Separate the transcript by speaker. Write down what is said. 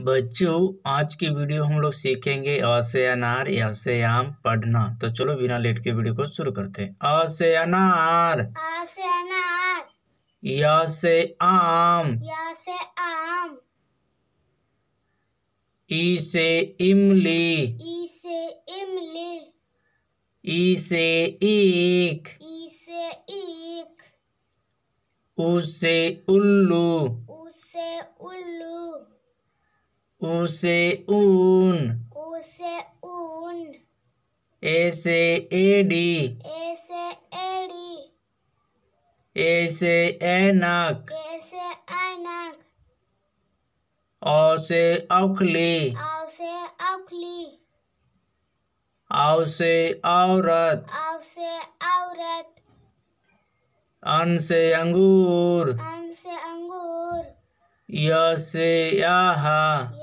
Speaker 1: बच्चों आज की वीडियो हम लोग सीखेंगे अ अनार य से आम पढ़ना तो चलो बिना लेट के वीडियो को शुरू करते हैं अ अनार
Speaker 2: अ से अनार
Speaker 1: से आम
Speaker 2: या से आम
Speaker 1: ई से इमली
Speaker 2: ई से इमली
Speaker 1: ई से एक
Speaker 2: ई से एक
Speaker 1: उ से उल्लू
Speaker 2: उ से उल्लू
Speaker 1: उसे ऊन
Speaker 2: उसे ऊन
Speaker 1: ऐसे एडी
Speaker 2: ऐसे एडी
Speaker 1: ऐसे से ऐनक
Speaker 2: ए से ऐनक
Speaker 1: औसे से औखली औ औखली औ औरत
Speaker 2: औसे औरत
Speaker 1: अन से अंगूर
Speaker 2: अन से अंगूर
Speaker 1: य से याहा